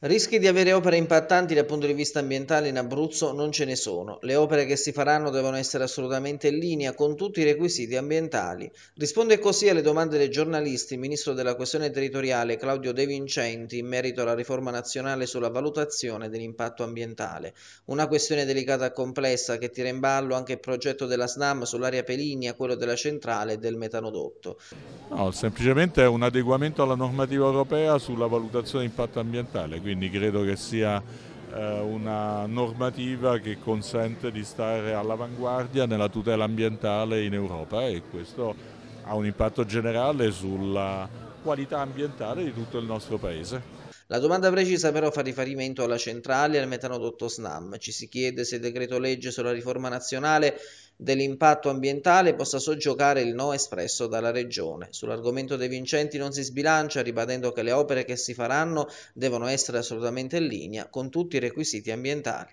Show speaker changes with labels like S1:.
S1: Rischi di avere opere impattanti dal punto di vista ambientale in Abruzzo non ce ne sono. Le opere che si faranno devono essere assolutamente in linea con tutti i requisiti ambientali. Risponde così alle domande dei giornalisti il ministro della questione territoriale Claudio De Vincenti in merito alla riforma nazionale sulla valutazione dell'impatto ambientale. Una questione delicata e complessa che tira in ballo anche il progetto della SNAM sull'area Peligna, quello della centrale e del metanodotto.
S2: No, semplicemente è un adeguamento alla normativa europea sulla valutazione di impatto ambientale quindi credo che sia eh, una normativa che consente di stare all'avanguardia nella tutela ambientale in Europa e questo ha un impatto generale sulla qualità ambientale di tutto il nostro Paese.
S1: La domanda precisa però fa riferimento alla centrale e al metanodotto SNAM. Ci si chiede se il decreto legge sulla riforma nazionale dell'impatto ambientale possa soggiocare il no espresso dalla Regione. Sull'argomento De vincenti non si sbilancia, ribadendo che le opere che si faranno devono essere assolutamente in linea con tutti i requisiti ambientali.